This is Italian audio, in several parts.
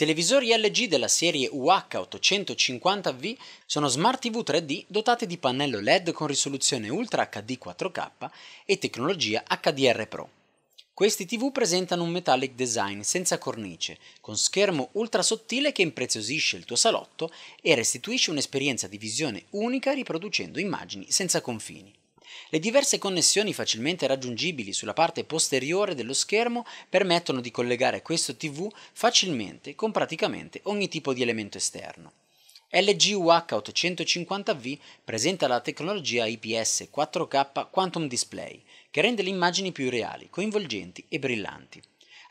I televisori LG della serie UH850V sono smart TV 3D dotati di pannello LED con risoluzione Ultra HD 4K e tecnologia HDR Pro. Questi TV presentano un metallic design senza cornice, con schermo ultra sottile che impreziosisce il tuo salotto e restituisce un'esperienza di visione unica riproducendo immagini senza confini. Le diverse connessioni facilmente raggiungibili sulla parte posteriore dello schermo permettono di collegare questo TV facilmente con praticamente ogni tipo di elemento esterno. LG UH850V presenta la tecnologia IPS 4K Quantum Display, che rende le immagini più reali, coinvolgenti e brillanti.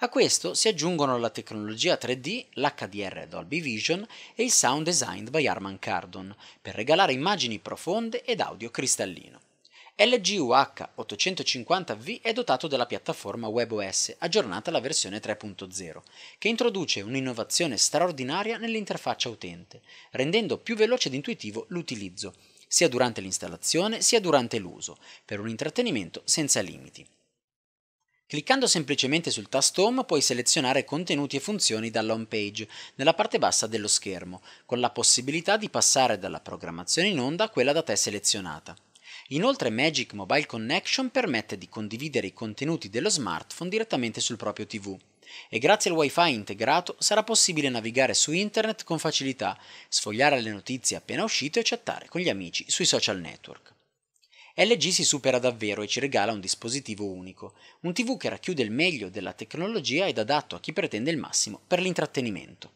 A questo si aggiungono la tecnologia 3D, l'HDR Dolby Vision e il sound designed by Arman Cardon, per regalare immagini profonde ed audio cristallino. LG-UH850V è dotato della piattaforma WebOS, aggiornata alla versione 3.0, che introduce un'innovazione straordinaria nell'interfaccia utente, rendendo più veloce ed intuitivo l'utilizzo, sia durante l'installazione sia durante l'uso, per un intrattenimento senza limiti. Cliccando semplicemente sul tasto Home puoi selezionare contenuti e funzioni dalla home page nella parte bassa dello schermo, con la possibilità di passare dalla programmazione in onda a quella da te selezionata. Inoltre Magic Mobile Connection permette di condividere i contenuti dello smartphone direttamente sul proprio TV e grazie al wifi integrato sarà possibile navigare su internet con facilità, sfogliare le notizie appena uscite e chattare con gli amici sui social network. LG si supera davvero e ci regala un dispositivo unico, un TV che racchiude il meglio della tecnologia ed adatto a chi pretende il massimo per l'intrattenimento.